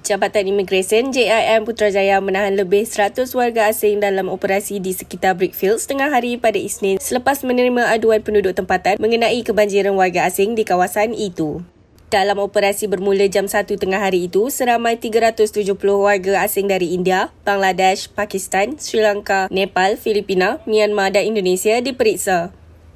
Jabatan Imigresen JIM Putrajaya menahan lebih 100 warga asing dalam operasi di sekitar Brickfield setengah hari pada Isnin selepas menerima aduan penduduk tempatan mengenai kebanjiran warga asing di kawasan itu. Dalam operasi bermula jam 1 tengah hari itu, seramai 370 warga asing dari India, Bangladesh, Pakistan, Sri Lanka, Nepal, Filipina, Myanmar dan Indonesia diperiksa.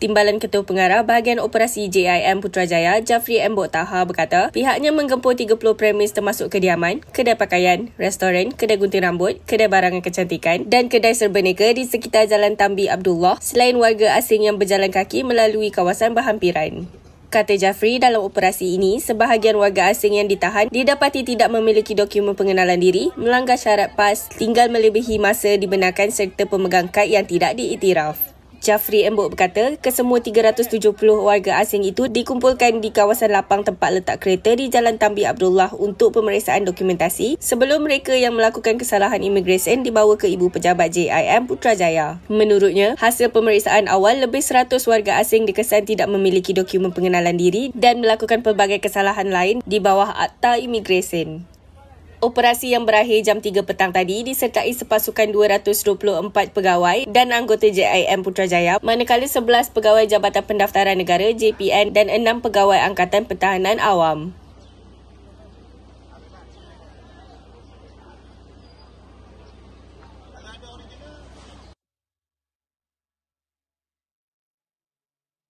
Timbalan Ketua Pengarah Bahagian Operasi JIM Putrajaya, Jafri M. Taha berkata, pihaknya menggempur 30 premis termasuk kediaman, kedai pakaian, restoran, kedai gunting rambut, kedai barangan kecantikan dan kedai serba neka di sekitar Jalan Tambi Abdullah selain warga asing yang berjalan kaki melalui kawasan berhampiran. Kata Jafri, dalam operasi ini, sebahagian warga asing yang ditahan didapati tidak memiliki dokumen pengenalan diri, melanggar syarat PAS, tinggal melebihi masa dibenarkan serta pemegang kad yang tidak diiktiraf. Jafri Embok berkata, kesemua 370 warga asing itu dikumpulkan di kawasan lapang tempat letak kereta di Jalan Tambi Abdullah untuk pemeriksaan dokumentasi sebelum mereka yang melakukan kesalahan imigresen dibawa ke ibu pejabat JIM Putrajaya. Menurutnya, hasil pemeriksaan awal lebih 100 warga asing dikesan tidak memiliki dokumen pengenalan diri dan melakukan pelbagai kesalahan lain di bawah Akta Imigresen operasi yang berakhir jam 3 petang tadi disertai sepasukan 224 pegawai dan anggota JIM Putrajaya manakala 11 pegawai Jabatan Pendaftaran Negara JPN dan 6 pegawai Angkatan Pertahanan Awam.